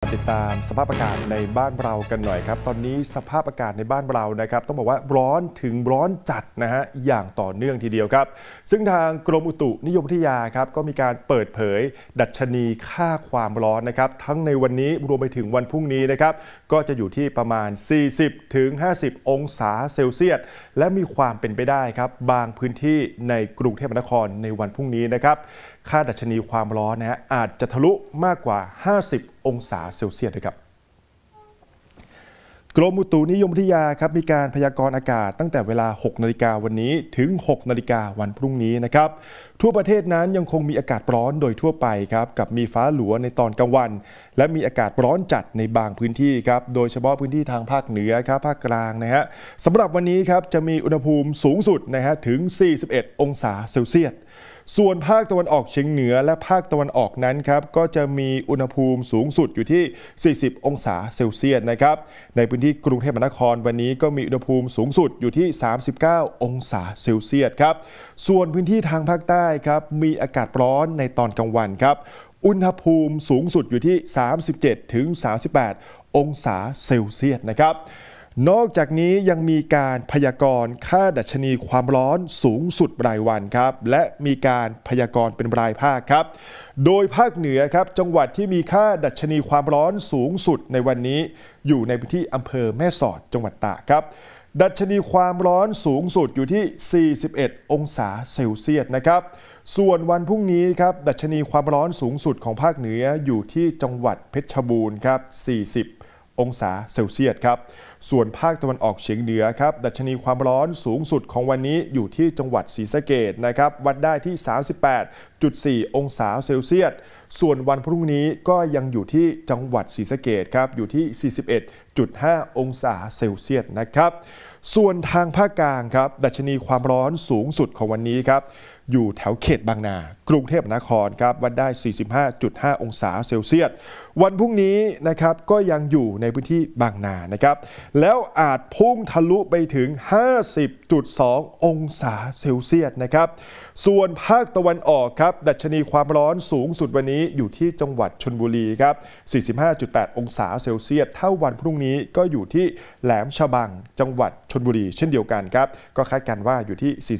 ติดตามสภาพอากาศในบ้านเรากันหน่อยครับ ตอนนี้สภาพอากาศในบ้านเรานะครับ ต้องบอกว่าร้อนถึงร้อนจัดนะฮะอย่างต่อเนื่องทีเดียวครับ ซึ่งทางกรมอุตุนิยมวิทยาครับก็มีการเปิดเผย ดัชนีค่าความร้อนนะครับทั้งในวันนี้รวมไปถึงวันพรุ่งนี้นะครับ ก็จะอยู่ที่ประมาณ 40ถึง50 องศาเซลเซียสและมีความเป็นไปได้ครับบางพื้นที่ในกรุงเทพมหานครในวันพรุ่งนี้นะครับค่าดัชนีความร้อนนะฮะอาจจะทะลุมากกว่า 50 องศาเซลเซียสด้วยครับ กรมอุตุนิยมวิทยาครับมีการพยากรณ์อากาศตั้งแต่เวลา 6 นาฬิกาวันนี้ ถึง 6 นาฬิกาวันพรุ่งนี้นะครับ ทั่วประเทศนั้นยังคงมีอากาศร้อนโดยทั่วไปครับกับมีฟ้าหลัวในตอนกลางวัน และมีอากาศร้อนจัดในบางพื้นที่ครับ โดยเฉพาะพื้นที่ทางภาคเหนือครับภาคกลางนะฮะสำหรับวันนี้ครับจะมีอุณหภูมิสูงสุดนะฮะถึง 41 องศาเซลเซียสส่วนภาคตะวันออกเฉียงเหนือ และภาคตะวันออกนั้นครับก็จะมีอุณหภูมิสูงสุดอยู่ที่ 40 องศาเซลเซียสนะครับในพื้นที่กรุงเทพมหานครวันนี้ก็มีอุณหภูมิสูงสุดอยู่ที่ 39 องศาเซลเซียสครับส่วนพื้นที่ทางภาคใต้ครับมีอากาศร้อนในตอนกลางวันครับ อุณหภูมิสูงสุดอยู่ที่ 37ถึง38 องศาเซลเซียสนะครับนอกจากนี้ยังมีการพยากรณ์ค่าดัชนีความร้อนสูงสุดรายวันครับและมีการพยากรณ์เป็นรายภาคครับโดยภาคเหนือครับจังหวัดที่มีค่าดัชนีความร้อนสูงสุดในวันนี้ อยู่ในพื้นที่อำเภอแม่สอดจังหวัดตากครับดัชนีความร้อนสูงสุดอยู่ที่ 41 องศาเซลเซียสนะครับ ส่วนวันพรุ่งนี้ครับดัชนีความร้อนสูงสุดของภาคเหนืออยู่ที่จังหวัดเพชรบูรณ์ครับ 40องศาเซลเซียสครับ ส่วนภาคตะวันออกเฉียงเหนือครับ ดัชนีความร้อนสูงสุดของวันนี้ อยู่ที่จังหวัดศรีสะเกดนะครับ วัดได้ที่ 38.4 องศาเซลเซียส ส่วนวันพรุ่งนี้ก็ยังอยู่ที่จังหวัดศรีสะเกดครับ อยู่ที่ 41.5 องศาเซลเซียสนะครับ ส่วนทางภาคกลางครับ ดัชนีความร้อนสูงสุดของวันนี้ครับ อยู่แถวเขตบางนากรุงเทพมหานครครับวัดได้ 45.5 องศาเซลเซียส วันพรุ่งนี้นะครับก็ยังอยู่ในพื้นที่บางนานะครับแล้วอาจพุ่งทะลุไปถึง 50.2 องศาเซลเซียสนะครับ ส่วนภาคตะวันออกครับดัชนีความร้อนสูงสุดวันนี้อยู่ที่จังหวัดชนบุรีครับ 45.8 องศาเซลเซียส เท่าวันพรุ่งนี้ก็อยู่ที่แหลมฉบัง จังหวัดชนบุรีเช่นเดียวกันครับก็คาดกันว่าอยู่ที่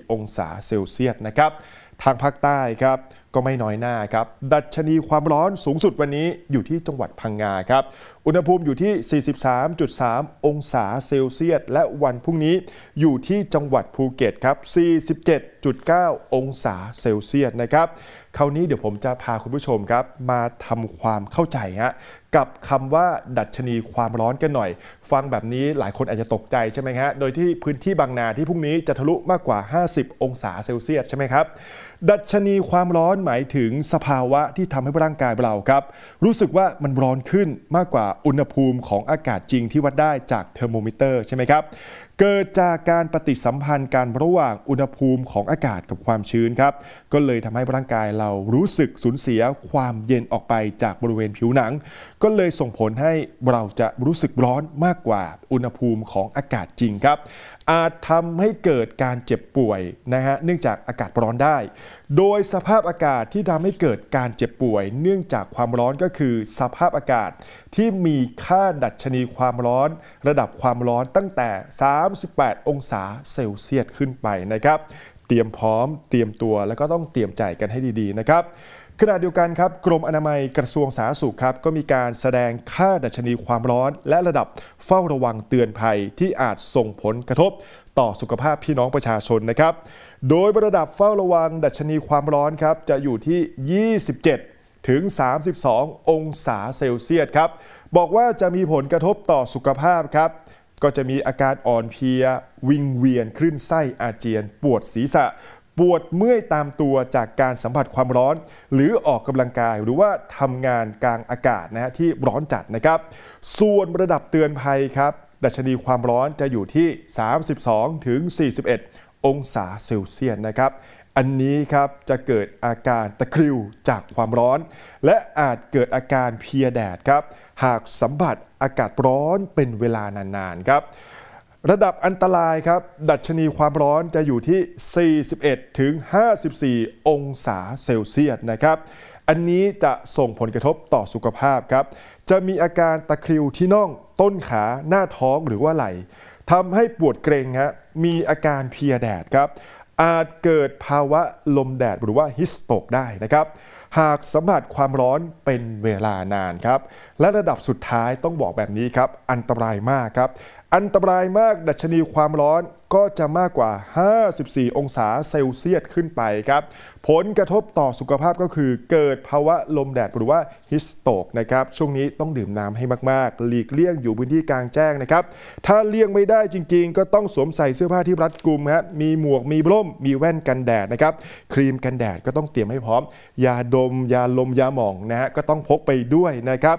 49.4 องศาเซลเซียสนะครับทางภาคใต้ครับก็ไม่น้อยหน้าครับ ดัชนีความร้อนสูงสุดวันนี้อยู่ที่จังหวัดพังงาครับ อุณหภูมิอยู่ที่ 43.3 องศาเซลเซียสและวันพรุ่งนี้อยู่ที่จังหวัดภูเก็ตครับ47.9 องศาเซลเซียสนะครับคราวนี้เดี๋ยวผมจะพาคุณผู้ชมครับมาทำความเข้าใจฮะกับคำว่า ดัชนีความร้อนกันหน่อย ฟังแบบนี้หลายคนอาจจะตกใจใช่ไหมฮะโดยที่พื้นที่บางนาที่พรุ่งนี้จะทะลุมากกว่า 50 องศาเซลเซียสใช่ไหมครับ ดัชนีความร้อนหมายถึงสภาวะที่ทำให้ร่างกายเราครับ รู้สึกว่ามันร้อนขึ้นมากกว่าอุณหภูมิของอากาศจริงที่วัดได้จากเทอร์โมมิเตอร์ใช่ไหมครับเกิดจากการปฏิสัมพันธ์การระหว่างอุณหภูมิของอากาศกับความชื้นครับ ก็เลยทำให้ร่างกายเรารู้สึกสูญเสียความเย็นออกไปจากบริเวณผิวหนัง ก็เลยส่งผลให้เราจะรู้สึกร้อนมากกว่าอุณหภูมิของอากาศจริงครับ อาจทำให้เกิดการเจ็บป่วยนะฮะเนื่องจากอากาศร้อนได้ โดยสภาพอากาศที่ทำให้เกิดการเจ็บป่วย เนื่องจากความร้อนก็คือ สภาพอากาศที่มีค่าดัชนีความร้อน ระดับความร้อนตั้งแต่3 38 องศาเซลเซียสขึ้นไปนะครับ เตรียมพร้อมเตรียมตัวแล้วก็ต้องเตรียมใจกันให้ดีๆนะครับขณะเดียวกันครับกรมอนามัยกระทรวงสาธารณสุขครับ ก็มีการแสดงค่าดัชนีความร้อน และระดับเฝ้าระวังเตือนภัยที่อาจส่งผลกระทบต่อสุขภาพพี่น้องประชาชนนะครับ โดยระดับเฝ้าระวังดัชนีความร้อนครับจะอยู่ที่ 27ถึง32องศาเซลเซียสครับบอกว่าจะมีผลกระทบต่อสุขภาพครับก็จะมีอาการอ่อนเพลียวิงเวียนคลื่นไส้อาเจียนปวดศีรษะ ปวดเมื่อยตามตัวจากการสัมผัสความร้อน หรือออกกำลังกายหรือว่าทำงานกลางอากาศนะฮะที่ร้อนจัดนะครับ ส่วนระดับเตือนภัยครับดัชนีความร้อนจะอยู่ที่ 32 ถึง 41 องศาเซลเซียสนะครับ อันนี้ครับจะเกิดอาการตะคริวจากความร้อน และอาจเกิดอาการเพียแดดครับหากสัมผัสอากาศร้อนเป็นเวลานานๆครับ ระดับอันตรายครับดัชนีความร้อนจะอยู่ที่ 41 ถึง 54 องศาเซลเซียสนะครับ อันนี้จะส่งผลกระทบต่อสุขภาพครับจะมีอาการตะคริวที่น่องต้นขาหน้าท้องหรือว่าไหล่ทำให้ปวดเกรงฮะมีอาการเพียแดดครับอาจเกิดภาวะลมแดดหรือว่าฮิสโตกได้นะครับ หากสัมผัสความร้อนเป็นเวลานานครับ และระดับสุดท้ายต้องบอกแบบนี้ครับ อันตรายมากครับอันตรายมากดัชนีความร้อนก็จะมากกว่า 54 องศาเซลเซียสขึ้นไปครับ ผลกระทบต่อสุขภาพก็คือเกิดภาวะลมแดดหรือว่าฮิสโตกนะครับ ช่วงนี้ต้องดื่มน้ำให้มากๆ หลีกเลี่ยงอยู่พื้นที่กลางแจ้งนะครับ ถ้าเลี่ยงไม่ได้จริงๆ ก็ต้องสวมใส่เสื้อผ้าที่รัดกุมครมีหมวกมีล่ม มีแว่นกันแดดนะครับ ครีมกันแดดก็ต้องเตรียมให้พร้อม ยาดมยาลมยาหมองนะฮะก็ต้องพกไปด้วยนะครับ